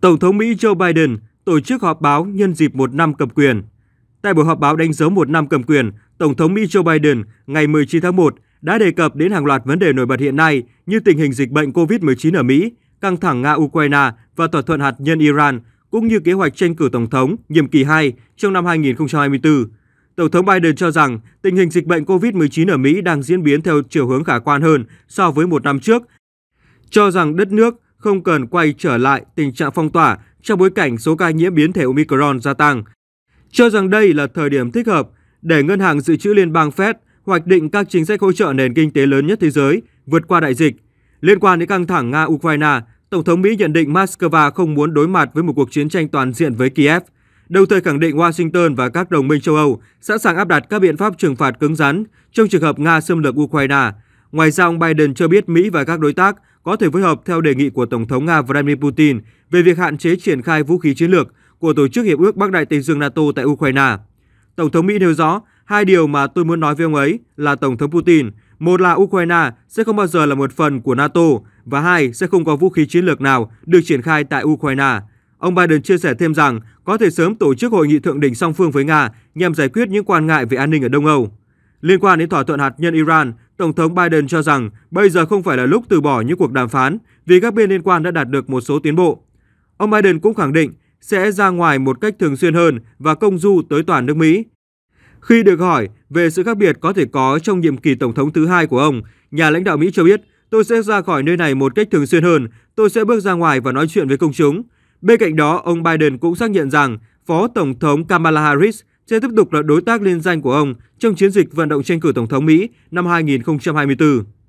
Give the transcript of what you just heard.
Tổng thống Mỹ Joe Biden tổ chức họp báo nhân dịp một năm cầm quyền. Tại buổi họp báo đánh dấu một năm cầm quyền, Tổng thống Mỹ Joe Biden ngày 19 tháng 1 đã đề cập đến hàng loạt vấn đề nổi bật hiện nay như tình hình dịch bệnh COVID-19 ở Mỹ, căng thẳng Nga-Ukraine và thỏa thuận hạt nhân Iran, cũng như kế hoạch tranh cử Tổng thống nhiệm kỳ 2 trong năm 2024. Tổng thống Biden cho rằng tình hình dịch bệnh COVID-19 ở Mỹ đang diễn biến theo chiều hướng khả quan hơn so với một năm trước, cho rằng đất nước không cần quay trở lại tình trạng phong tỏa trong bối cảnh số ca nhiễm biến thể Omicron gia tăng. Cho rằng đây là thời điểm thích hợp để Ngân hàng Dự trữ Liên bang Fed hoạch định các chính sách hỗ trợ nền kinh tế lớn nhất thế giới vượt qua đại dịch. Liên quan đến căng thẳng Nga-Ukraine, Tổng thống Mỹ nhận định Moscow không muốn đối mặt với một cuộc chiến tranh toàn diện với Kiev, đồng thời khẳng định Washington và các đồng minh châu Âu sẵn sàng áp đặt các biện pháp trừng phạt cứng rắn trong trường hợp Nga xâm lược Ukraine. Ngoài ra, ông Biden cho biết Mỹ và các đối tác có thể phối hợp theo đề nghị của Tổng thống Nga Vladimir Putin về việc hạn chế triển khai vũ khí chiến lược của Tổ chức Hiệp ước Bắc Đại Tây Dương NATO tại Ukraine. Tổng thống Mỹ nêu rõ hai điều mà tôi muốn nói với ông ấy là Tổng thống Putin, một là Ukraine sẽ không bao giờ là một phần của NATO và hai sẽ không có vũ khí chiến lược nào được triển khai tại Ukraine. Ông Biden chia sẻ thêm rằng có thể sớm tổ chức hội nghị thượng đỉnh song phương với Nga nhằm giải quyết những quan ngại về an ninh ở Đông Âu. Liên quan đến thỏa thuận hạt nhân Iran, Tổng thống Biden cho rằng bây giờ không phải là lúc từ bỏ những cuộc đàm phán vì các bên liên quan đã đạt được một số tiến bộ. Ông Biden cũng khẳng định sẽ ra ngoài một cách thường xuyên hơn và công du tới toàn nước Mỹ. Khi được hỏi về sự khác biệt có thể có trong nhiệm kỳ tổng thống thứ hai của ông, nhà lãnh đạo Mỹ cho biết, tôi sẽ ra khỏi nơi này một cách thường xuyên hơn, tôi sẽ bước ra ngoài và nói chuyện với công chúng. Bên cạnh đó, ông Biden cũng xác nhận rằng Phó Tổng thống Kamala Harris sẽ tiếp tục là đối tác liên danh của ông trong chiến dịch vận động tranh cử Tổng thống Mỹ năm 2024.